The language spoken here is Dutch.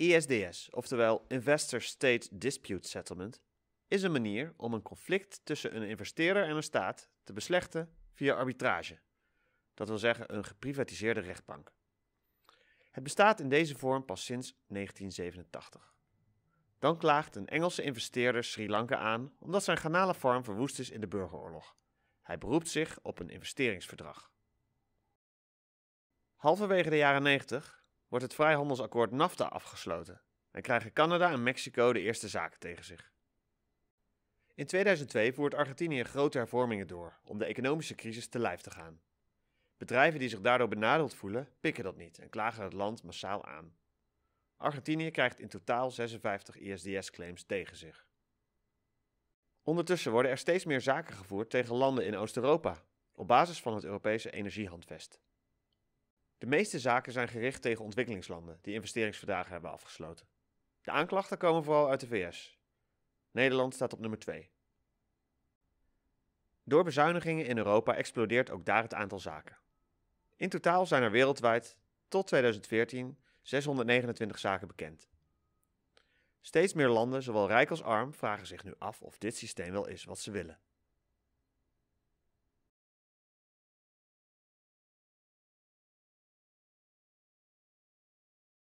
ISDS, oftewel Investor State Dispute Settlement, is een manier om een conflict tussen een investeerder en een staat te beslechten via arbitrage. Dat wil zeggen een geprivatiseerde rechtbank. Het bestaat in deze vorm pas sinds 1987. Dan klaagt een Engelse investeerder Sri Lanka aan omdat zijn garnalenfarm verwoest is in de burgeroorlog. Hij beroept zich op een investeringsverdrag. Halverwege de jaren 90 wordt het vrijhandelsakkoord NAFTA afgesloten en krijgen Canada en Mexico de eerste zaken tegen zich. In 2002 voert Argentinië grote hervormingen door om de economische crisis te lijf te gaan. Bedrijven die zich daardoor benadeeld voelen, pikken dat niet en klagen het land massaal aan. Argentinië krijgt in totaal 56 ISDS-claims tegen zich. Ondertussen worden er steeds meer zaken gevoerd tegen landen in Oost-Europa op basis van het Europese energiehandvest. De meeste zaken zijn gericht tegen ontwikkelingslanden die investeringsverdragen hebben afgesloten. De aanklachten komen vooral uit de VS. Nederland staat op nummer 2. Door bezuinigingen in Europa explodeert ook daar het aantal zaken. In totaal zijn er wereldwijd tot 2014 629 zaken bekend. Steeds meer landen, zowel rijk als arm, vragen zich nu af of dit systeem wel is wat ze willen.